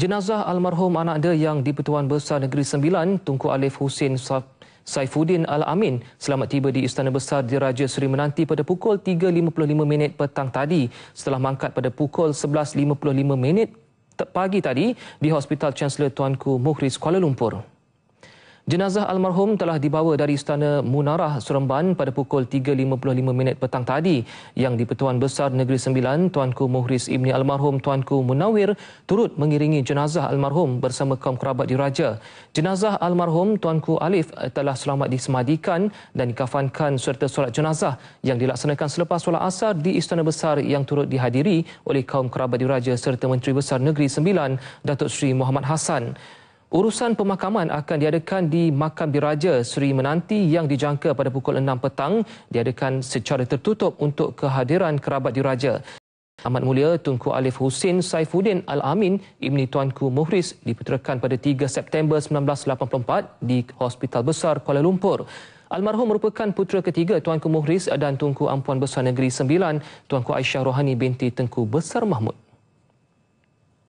Jenazah almarhum anak dia yang di Pertuan Besar Negeri Sembilan, Tunku Alif Husin Saifuddin Al-Amin selamat tiba di Istana Besar Diraja Seri Menanti pada pukul 3.55 minit petang tadi setelah mangkat pada pukul 11.55 minit pagi tadi di Hospital Chancellor Tuanku Mukhris Kuala Lumpur. Jenazah almarhum telah dibawa dari Istana Munarah Seremban pada pukul 3.55 minit petang tadi yang di-Pertuan Besar Negeri Sembilan Tuanku Muhriz Ibni Almarhum Tuanku Munawir turut mengiringi jenazah almarhum bersama kaum kerabat diraja. Jenazah almarhum Tuanku Alif telah selamat disemadikan dan dikafankan serta solat jenazah yang dilaksanakan selepas solat asar di Istana Besar yang turut dihadiri oleh kaum kerabat diraja serta Menteri Besar Negeri Sembilan Datuk Seri Muhammad Hassan. Urusan pemakaman akan diadakan di Makam Diraja Seri Menanti yang dijangka pada pukul 6 petang diadakan secara tertutup untuk kehadiran kerabat diraja. Amat Mulia Tunku Alif Husin Saifuddin Al-Amin Ibni Tuanku Muhriz diputerakan pada 3 September 1984 di Hospital Besar Kuala Lumpur. Almarhum merupakan putera ketiga Tuanku Muhriz dan Tunku Ampuan Besar Negeri Sembilan, Tuanku Aisyah Rohani binti Tunku Besar Mahmud.